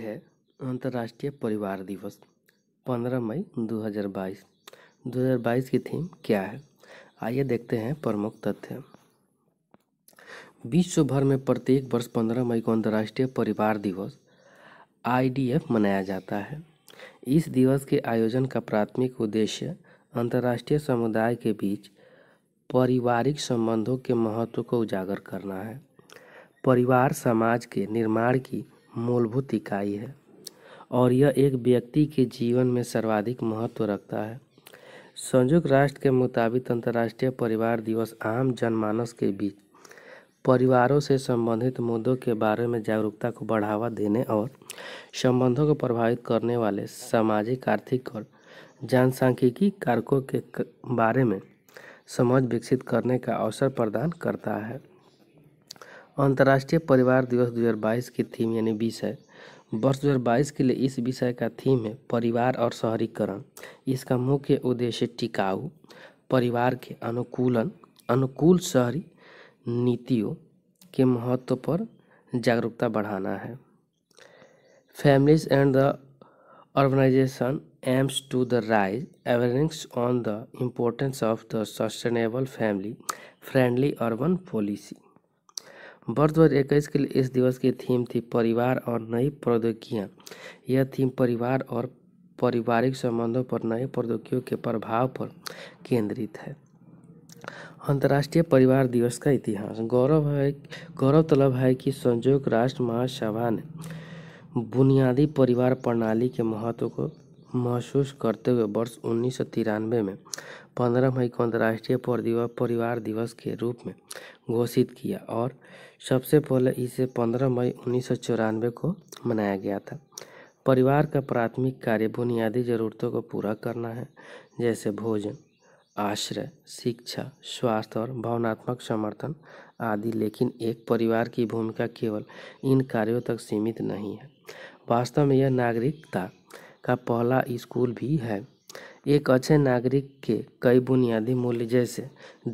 है अंतर्राष्ट्रीय परिवार दिवस 15 मई 2022 2022 की थीम क्या है आइए देखते हैं प्रमुख तथ्य विश्व भर में प्रत्येक वर्ष 15 मई को अंतर्राष्ट्रीय परिवार दिवस आईडीएफ मनाया जाता है इस दिवस के आयोजन का प्राथमिक उद्देश्य अंतर्राष्ट्रीय समुदाय के बीच पारिवारिक संबंधों के महत्व को उजागर करना है परिवार समाज के निर्माण की मूलभूत इकाई है और यह एक व्यक्ति के जीवन में सर्वाधिक महत्व रखता है संयुक्त राष्ट्र के मुताबिक अंतर्राष्ट्रीय परिवार दिवस आम जनमानस के बीच परिवारों से संबंधित मुद्दों के बारे में जागरूकता को बढ़ावा देने और संबंधों को प्रभावित करने वाले सामाजिक आर्थिक और जनसांख्यिकी कारकों के बारे में समझ विकसित करने का अवसर प्रदान करता है अंतर्राष्ट्रीय परिवार दिवस 2022 की थीम यानी विषय वर्ष 2022 के लिए इस विषय का थीम है परिवार और शहरीकरण इसका मुख्य उद्देश्य टिकाऊ परिवार के अनुकूलन अनुकूल शहरी नीतियों के महत्व पर जागरूकता बढ़ाना है families and the organization aims to the raise awareness on the importance of the sustainable family friendly urban policy वर्ष दो के लिए इस दिवस की थीम थी परिवार और नई प्रौद्योगिकियाँ यह थीम परिवार और पारिवारिक संबंधों पर नई प्रौद्योगिकियों के प्रभाव पर केंद्रित है अंतर्राष्ट्रीय परिवार दिवस का इतिहास गौरव है गौरव तलब है कि संयुक्त राष्ट्र महासभा ने बुनियादी परिवार प्रणाली के महत्व को महसूस करते हुए वर्ष उन्नीस में पंद्रह मई को अंतर्राष्ट्रीय परिवार दिवस के रूप में घोषित किया और सबसे पहले इसे पंद्रह मई उन्नीस को मनाया गया था परिवार का प्राथमिक कार्य बुनियादी ज़रूरतों को पूरा करना है जैसे भोजन आश्रय शिक्षा स्वास्थ्य और भावनात्मक समर्थन आदि लेकिन एक परिवार की भूमिका केवल इन कार्यों तक सीमित नहीं है वास्तव में यह नागरिकता का पहला स्कूल भी है एक अच्छे नागरिक के कई बुनियादी मूल्य जैसे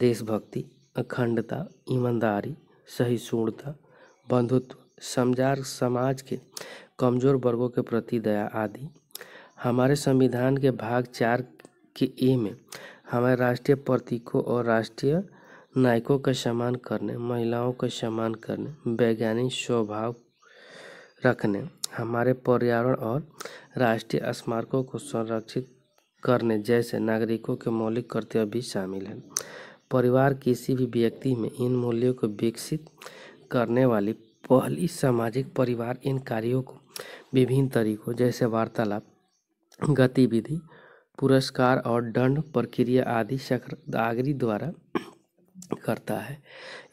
देशभक्ति अखंडता ईमानदारी सहिष्णुता बंधुत्व समझार समाज के कमजोर वर्गों के प्रति दया आदि हमारे संविधान के भाग चार के ए में हमारे राष्ट्रीय प्रतीकों और राष्ट्रीय नायकों का सम्मान करने महिलाओं का सम्मान करने वैज्ञानिक स्वभाव रखने हमारे पर्यावरण और राष्ट्रीय स्मारकों को संरक्षित करने जैसे नागरिकों के मौलिक कर्तव्य भी शामिल हैं परिवार किसी भी व्यक्ति में इन मूल्यों को विकसित करने वाली पहली सामाजिक परिवार इन कार्यों को विभिन्न तरीकों जैसे वार्तालाप गतिविधि पुरस्कार और दंड प्रक्रिया आदि आगरी द्वारा करता है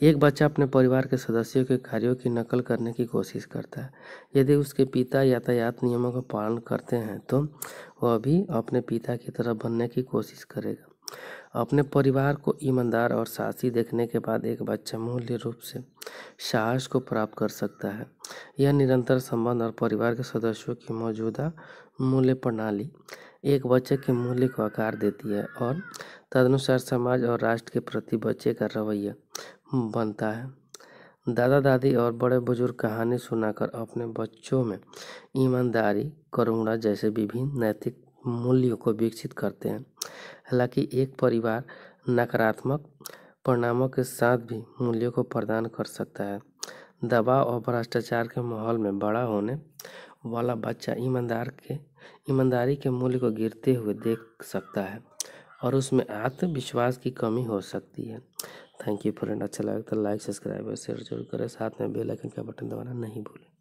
एक बच्चा अपने परिवार के सदस्यों के कार्यों की नकल करने की कोशिश करता है यदि उसके पिता यातायात नियमों का पालन करते हैं तो वह भी अपने पिता की तरह बनने की कोशिश करेगा अपने परिवार को ईमानदार और साहसी देखने के बाद एक बच्चा मूल्य रूप से साहस को प्राप्त कर सकता है यह निरंतर संबंध और परिवार के सदस्यों की मौजूदा मूल्य प्रणाली एक बच्चे के मूल्य को आकार देती है और तदनुसार समाज और राष्ट्र के प्रति बच्चे का रवैया बनता है दादा दादी और बड़े बुजुर्ग कहानी सुनाकर अपने बच्चों में ईमानदारी करुणा जैसे विभिन्न नैतिक मूल्यों को विकसित करते हैं हालांकि एक परिवार नकारात्मक परिणामों के साथ भी मूल्यों को प्रदान कर सकता है दबाव और भ्रष्टाचार के माहौल में बड़ा होने वाला बच्चा ईमानदार के ईमानदारी के मूल्य को गिरते हुए देख सकता है और उसमें आत्मविश्वास की कमी हो सकती है थैंक यू फ्रेंड अच्छा लगता है लाइक सब्सक्राइब और शेयर जरूर करें साथ में बेल आइकन का बटन दबाना नहीं भूलें